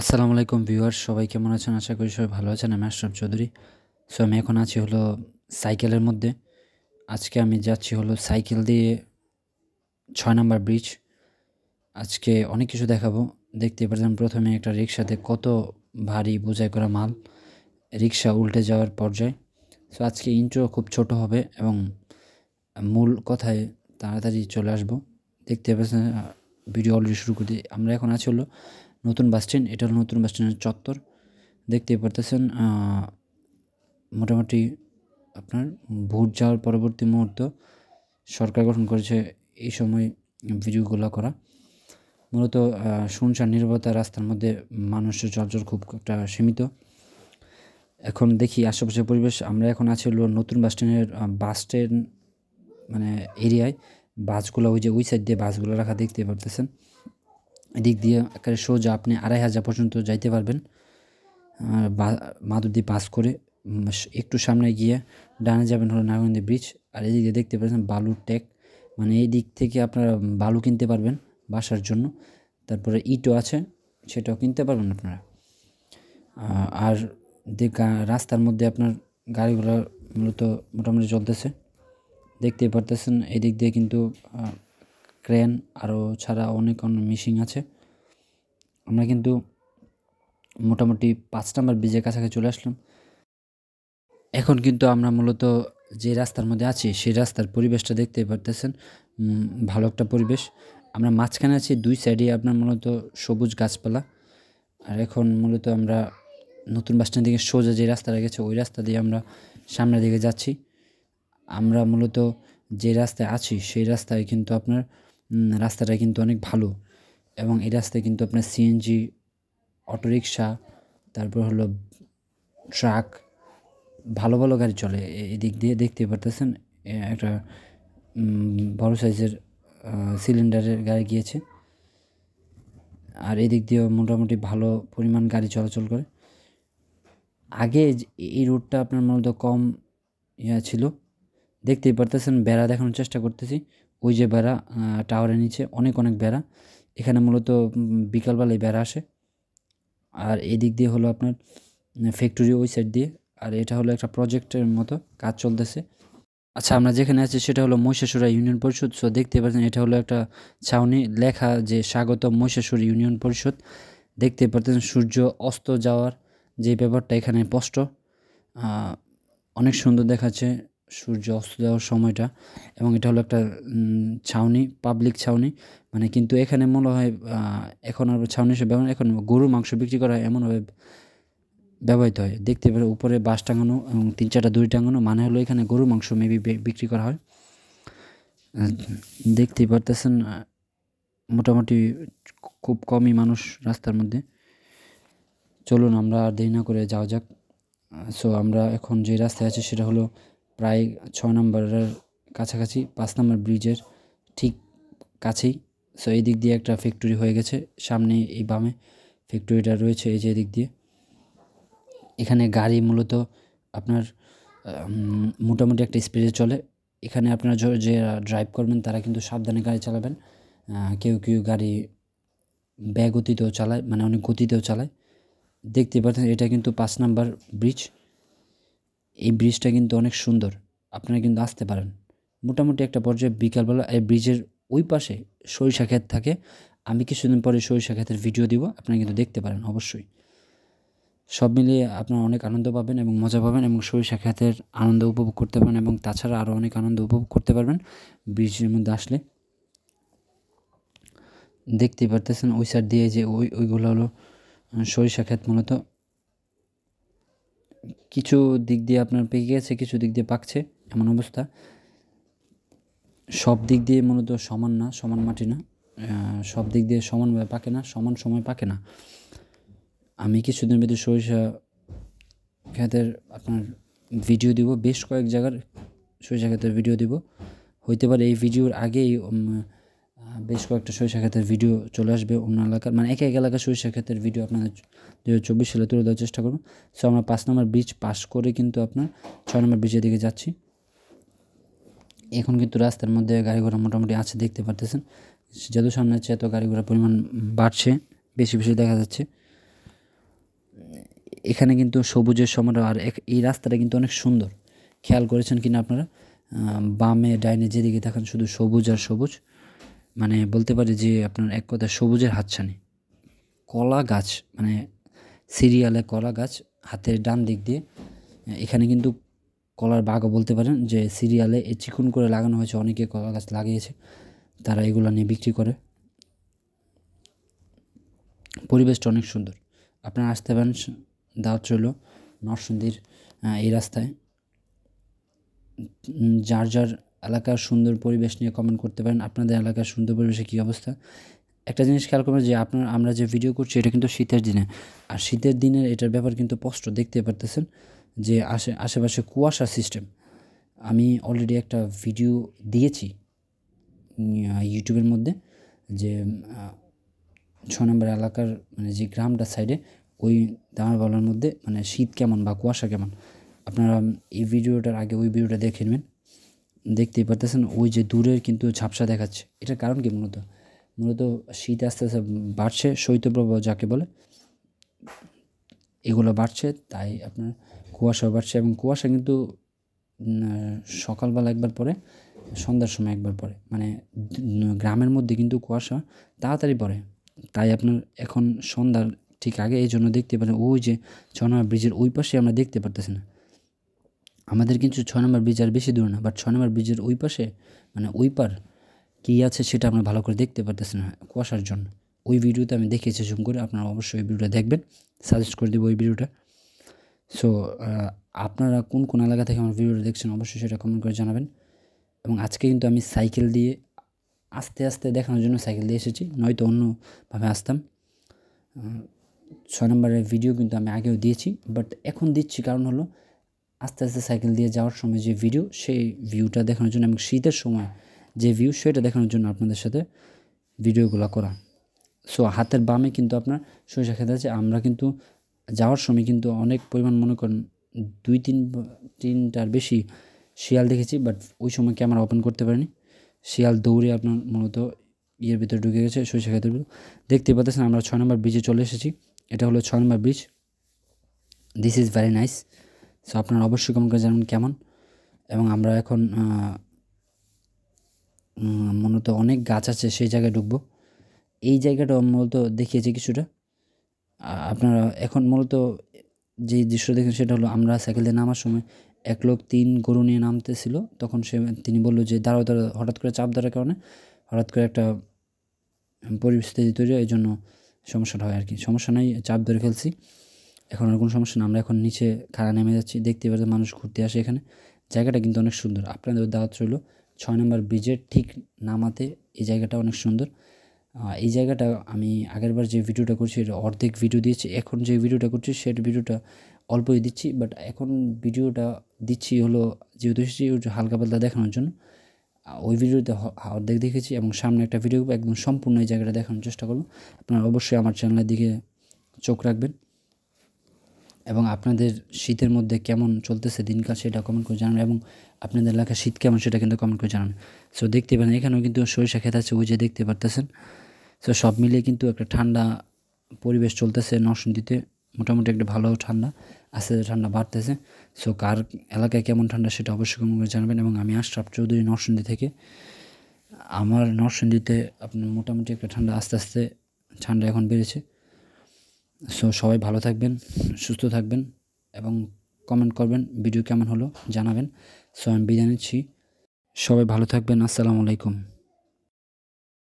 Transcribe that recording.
আসসালামু আলাইকুম ভিউয়ার্স সবাই কেমন আছেন আশা করি সবাই ভালো আছেন আমি আশরাফ চৌধুরী সো আমি এখন আছি হলো সাইকেলের মধ্যে আজকে আমি যাচ্ছি হলো সাইকেল দিয়ে ছয় নাম্বার ব্রিজ আজকে অনেক কিছু দেখাবো দেখতে পারছেন প্রথমে একটা রিক্সাতে কত ভারী বোঝাই করা মাল রিক্সা উল্টে যাওয়ার পর্যায়ে সো আজকে ইন্ট্রো খুব ছোট হবে এবং মূল কথায় তাড়াতাড়ি চলে আসবো দেখতে পাচ্ছেন ভিডিও অলরেডি শুরু করে আমরা এখন আছি হলো নতুন বাস স্ট্যান্ড এটা হলো নতুন বাস স্ট্যান্ডের চত্বর দেখতেই পারতেছেন মোটামুটি আপনার ভোট যাওয়ার পরবর্তী মুহূর্ত সরকার গঠন করেছে এই সময় ভিডিওগুলো করা মূলত শুনশান নির্ভরতা রাস্তার মধ্যে মানুষের চর্চর খুব একটা সীমিত এখন দেখি আশেপাশে পরিবেশ আমরা এখন আছি হলো নতুন বাস স্ট্যান্ডের বাস স্ট্যান্ড মানে এরিয়ায় বাসগুলো ওই যে ওই সাইড দিয়ে বাসগুলো রাখা দেখতে পারতেছেন এদিক দিয়ে একেবারে সোজা আপনি আড়াই হাজার পর্যন্ত যাইতে পারবেন মাদুদি পাস করে একটু সামনে গিয়ে ডানে যাবেন হলো নারায়ণদী ব্রিজ আর এদিক দিয়ে দেখতে পাচ্ছেন বালুর ট্যাক মানে এই দিক থেকে আপনারা বালু কিনতে পারবেন বাসার জন্য তারপরে ইটও আছে সেটাও কিনতে পারবেন আপনারা আর যে রাস্তার মধ্যে আপনার গাড়িগুলো মূলত মোটামুটি চলতেছে দেখতেই পারতেছেন এদিক দিয়ে কিন্তু ক্রেন আরও ছাড়া অনেক অন্য মিশিং আছে আমরা কিন্তু মোটামুটি পাঁচটা আমার ব্রিজের কাছাকাছি চলে আসলাম এখন কিন্তু আমরা মূলত যে রাস্তার মধ্যে আছি সেই রাস্তার পরিবেশটা দেখতে পারতেছেন ভালো একটা পরিবেশ আমরা মাঝখানে আছি দুই সাইডে আপনার মূলত সবুজ গাছপালা আর এখন মূলত আমরা নতুন বাসস্ট্যান্ড দিকে সোজা যে রাস্তাটা গেছে ওই রাস্তা দিয়ে আমরা সামনের দিকে যাচ্ছি আমরা মূলত যে রাস্তায় আছি সেই রাস্তায় কিন্তু আপনার রাস্তাটা কিন্তু অনেক ভালো এবং এই রাস্তায় কিন্তু আপনার সিএনজি অটোরিকশা তারপর হলো ট্রাক ভালো ভালো গাড়ি চলে এই দিক দিয়ে দেখতে পারতেছেন একটা বড় সাইজের সিলিন্ডারের গাড়ি গিয়েছে আর এদিক দিয়েও মোটামুটি ভালো পরিমাণ গাড়ি চলাচল করে আগে এই রোডটা আপনার মূলত কম ইয়া ছিল দেখতেই পারতেছেন বেড়া দেখানোর চেষ্টা করতেছি ওই যে বেড়া টাওয়ারের নিচে অনেক অনেক বেড়া এখানে মূলত বিকালবেলায় বেড়া আসে আর এদিক দিয়ে হলো আপনার ফ্যাক্টরি ওই সাইড দিয়ে আর এটা হলো একটা প্রজেক্টের মতো কাজ চলতেছে আচ্ছা আমরা যেখানে আছি সেটা হলো মহিষাসুরা ইউনিয়ন পরিষদ সো দেখতে পাচ্ছেন এটা হলো একটা ছাউনি লেখা যে স্বাগত মহিষাসুর ইউনিয়ন পরিষদ দেখতে পাচ্ছেন সূর্য অস্ত যাওয়ার যে ব্যাপারটা এখানে স্পষ্ট অনেক সুন্দর দেখাচ্ছে সূর্য অস্ত যাওয়ার সময়টা এবং এটা হলো একটা ছাউনি পাবলিক ছাউনি মানে কিন্তু এখানে মনে হয় এখন আর ছাউনি হিসেবে ব্যবহার এখন গরুর মাংস বিক্রি করা হয় এমনভাবে ব্যবহৃত হয় দেখতে পারে উপরে বাঁশ টাঙানো এবং তিন চারটা দড়ি টাঙানো মানে হলো এখানে গরুর মাংস মেবি বিক্রি করা হয় দেখতেই পারতেছেন মোটামুটি খুব কমই মানুষ রাস্তার মধ্যে চলুন আমরা আর দেরি না করে যাওয়া যাক সো আমরা এখন যে রাস্তায় আছি সেটা হলো প্রায় ছ নম্বরের কাছাকাছি পাঁচ নম্বর ব্রিজের ঠিক কাছেই সো এই দিক দিয়ে একটা ফ্যাক্টরি হয়ে গেছে সামনে এই বামে ফ্যাক্টরিটা রয়েছে এই যে দিক দিয়ে এখানে গাড়ি মূলত আপনার মোটামুটি একটা স্পিডে চলে এখানে আপনারা যে ড্রাইভ করবেন তারা কিন্তু সাবধানে গাড়ি চালাবেন কেউ কেউ গাড়ি ব্যয় গতিতেও চালায় মানে অনেক গতিতেও চালায় দেখতে পাচ্ছেন এটা কিন্তু পাঁচ নাম্বার ব্রিজ এই ব্রিজটা কিন্তু অনেক সুন্দর আপনারা কিন্তু আসতে পারেন মোটামুটি একটা পর্যায়ে বিকালবেলা এই ব্রিজের ওই পাশে সরিষা ক্ষেত থাকে আমি কিছুদিন পরে সরিষা ক্ষেতের ভিডিও দিব আপনারা কিন্তু দেখতে পারেন অবশ্যই সব মিলিয়ে আপনারা অনেক আনন্দ পাবেন এবং মজা পাবেন এবং সরিষা খেতের আনন্দ উপভোগ করতে পারেন এবং তাছাড়া আরও অনেক আনন্দ উপভোগ করতে পারবেন ব্রিজের মধ্যে আসলে দেখতেই পারতেছেন ওই সাইড দিয়ে যে ওই ওইগুলো হলো সরিষা ক্ষেত মূলত কিছু দিক দিয়ে আপনার পেকে গেছে কিছু দিক দিয়ে পাকছে এমন অবস্থা সব দিক দিয়ে মূলত সমান না সমান মাটি না সব দিক দিয়ে সমানভাবে পাকে না সমান সময় পাকে না আমি কিছুদিন ভিতরে সরিষা খেতের আপনার ভিডিও দিব বেশ কয়েক জায়গার সরিষা খেতের ভিডিও দিব হইতে পারে এই ভিডিওর আগেই বেশ কয়েকটা সরিষা ক্ষেতের ভিডিও চলে আসবে অন্য এলাকার মানে এক এক এলাকার সরিষা ক্ষেতের ভিডিও আপনাদের দু হাজার চব্বিশ সালে তুলে দেওয়ার চেষ্টা করুন সো আমরা পাঁচ নম্বর ব্রিজ পাস করে কিন্তু আপনার ছয় নম্বর ব্রিজের দিকে যাচ্ছি এখন কিন্তু রাস্তার মধ্যে গাড়ি ঘোড়া মোটামুটি আছে দেখতে পারতেছেন যত সামনে আছে এত গাড়ি ঘোড়ার পরিমাণ বাড়ছে বেশি বেশি দেখা যাচ্ছে এখানে কিন্তু সবুজের সমারোহ আর এই রাস্তাটা কিন্তু অনেক সুন্দর খেয়াল করেছেন কিনা আপনারা বামে ডাইনে যেদিকে দেখেন শুধু সবুজ আর সবুজ মানে বলতে পারে যে আপনার এক কথা সবুজের হাতছানি কলা গাছ মানে সিরিয়ালে কলা গাছ হাতের ডান দিক দিয়ে এখানে কিন্তু কলার বাঘও বলতে পারেন যে সিরিয়ালে এ চিকুন করে লাগানো হয়েছে অনেকে কলা গাছ লাগিয়েছে তারা এগুলো নিয়ে বিক্রি করে পরিবেশটা অনেক সুন্দর আপনারা আসতে পারেন দাওয়াত রইল নরসিন্দির এই রাস্তায় যার যার এলাকার সুন্দর পরিবেশ নিয়ে কমেন্ট করতে পারেন আপনাদের এলাকার সুন্দর পরিবেশে কী অবস্থা একটা জিনিস খেয়াল করবেন যে আপনার আমরা যে ভিডিও করছি এটা কিন্তু শীতের দিনে আর শীতের দিনের এটার ব্যাপার কিন্তু স্পষ্ট দেখতে পারতেছেন যে আশে আশেপাশে কুয়াশা সিস্টেম আমি অলরেডি একটা ভিডিও দিয়েছি ইউটিউবের মধ্যে যে ছ নম্বর এলাকার মানে যে গ্রামটার সাইডে ওই বলার মধ্যে মানে শীত কেমন বা কুয়াশা কেমন আপনারা এই ভিডিওটার আগে ওই ভিডিওটা দেখে নেবেন দেখতেই পারতেছেন ওই যে দূরের কিন্তু ঝাপসা দেখাচ্ছে এটার কারণ কি মূলত মূলত শীত আস্তে আস্তে বাড়ছে শৈত্যপ্রবাহ যাকে বলে এগুলো বাড়ছে তাই আপনার কুয়াশা বাড়ছে এবং কুয়াশা কিন্তু সকালবেলা একবার পরে সন্ধ্যার সময় একবার পরে মানে গ্রামের মধ্যে কিন্তু কুয়াশা তাড়াতাড়ি পড়ে তাই আপনার এখন সন্ধ্যার ঠিক আগে এই জন্য দেখতে পারেন ওই যে চনার ব্রিজের ওই পাশে আমরা দেখতে পারতেছি না আমাদের কিন্তু ছ নম্বর ব্রিজ আর বেশি দূর না বাট ছ নম্বর ব্রিজের ওই পাশে মানে ওই পার কী আছে সেটা আপনার ভালো করে দেখতে পারতেছেন না কুয়াশার জন্য ওই ভিডিওতে আমি দেখিয়েছি জুম করে আপনারা অবশ্যই ওই ভিডিওটা দেখবেন সাজেস্ট করে দেবো ওই ভিডিওটা সো আপনারা কোন কোন এলাকা থেকে আমার ভিডিওটা দেখছেন অবশ্যই সেটা কমেন্ট করে জানাবেন এবং আজকে কিন্তু আমি সাইকেল দিয়ে আস্তে আস্তে দেখানোর জন্য সাইকেল দিয়ে এসেছি নয়তো অন্যভাবে আসতাম ছয় নম্বরের ভিডিও কিন্তু আমি আগেও দিয়েছি বাট এখন দিচ্ছি কারণ হলো আস্তে আস্তে সাইকেল দিয়ে যাওয়ার সময় যে ভিডিও সেই ভিউটা দেখানোর জন্য এবং শীতের সময় যে ভিউ সেটা দেখানোর জন্য আপনাদের সাথে ভিডিওগুলো করা সো হাতের বামে কিন্তু আপনার সরিষা খেতে আছে আমরা কিন্তু যাওয়ার সময় কিন্তু অনেক পরিমাণ মনে করেন দুই তিন তিনটার বেশি শিয়াল দেখেছি বাট ওই সময় ক্যামেরা ওপেন করতে পারিনি শিয়াল দৌড়ে আপনার মূলত ইয়ের ভিতরে ঢুকে গেছে সরিষা খেতের দেখতে পাচ্ছেন আমরা ছয় নম্বর ব্রিজে চলে এসেছি এটা হলো ছয় number bridge this is very nice so আপনারা অবশ্যই কমেন্ট করে জানাবেন কেমন এবং আমরা এখন মূলত অনেক গাছ আছে সেই জায়গায় ঢুকবো এই জায়গাটা মূলত দেখিয়েছে কিছুটা আপনারা এখন মূলত যে দৃশ্য দেখেন সেটা হলো আমরা সাইকেল দিয়ে নামার সময় এক লোক তিন গরু নিয়ে নামতেছিল তখন সে তিনি বললো যে দাঁড়াও দাঁড়াও হঠাৎ করে চাপ দেওয়ার কারণে হঠাৎ করে একটা পরিস্থিতি তৈরি হয় এই জন্য সমস্যাটা হয় আর কি সমস্যা নাই চাপ ধরে ফেলছি এখন আর কোনো সমস্যা না আমরা এখন নিচে খাড়া নেমে যাচ্ছি দেখতে পাচ্ছি মানুষ ঘুরতে আসে এখানে জায়গাটা কিন্তু অনেক সুন্দর আপনাদের দাওয়াত রইল ছয় নম্বর ব্রিজের ঠিক নামাতে এই জায়গাটা অনেক সুন্দর এই জায়গাটা আমি আগেরবার যে ভিডিওটা করছি এটা অর্ধেক ভিডিও দিয়েছি এখন যে ভিডিওটা করছি সেটা ভিডিওটা অল্পই দিচ্ছি বাট এখন ভিডিওটা দিচ্ছি হলো যেহেতু সেহেতু হালকা পাল্টা দেখানোর জন্য ওই ভিডিওতে অর্ধেক দেখেছি এবং সামনে একটা ভিডিও একদম সম্পূর্ণ এই জায়গাটা দেখানোর চেষ্টা করবো আপনারা অবশ্যই আমার চ্যানেলের দিকে চোখ রাখবেন এবং আপনাদের শীতের মধ্যে কেমন চলতেছে দিনকাল সেটা কমেন্ট করে জানান এবং আপনাদের এলাকায় শীত কেমন সেটা কিন্তু কমেন্ট করে জানান সো দেখতে পারেন এখানেও কিন্তু সরিষা খেত আছে ওই যে দেখতে পারতেছেন সো সব মিলিয়ে কিন্তু একটা ঠান্ডা পরিবেশ চলতেছে নরসিংদীতে মোটামুটি একটা ভালো ঠান্ডা আস্তে আস্তে ঠান্ডা বাড়তেছে সো কার এলাকায় কেমন ঠান্ডা সেটা অবশ্যই কমেন্ট করে জানাবেন এবং আমি আশরাফ চৌধুরী নরসিংদী থেকে আমার নরসিংদীতে আপনার মোটামুটি একটা ঠান্ডা আস্তে আস্তে ঠান্ডা এখন বেড়েছে সো সবাই ভালো থাকবেন সুস্থ থাকবেন এবং কমেন্ট করবেন ভিডিও কেমন হলো জানাবেন সো আমি বিদায় সবাই ভালো থাকবেন আসসালামু আলাইকুম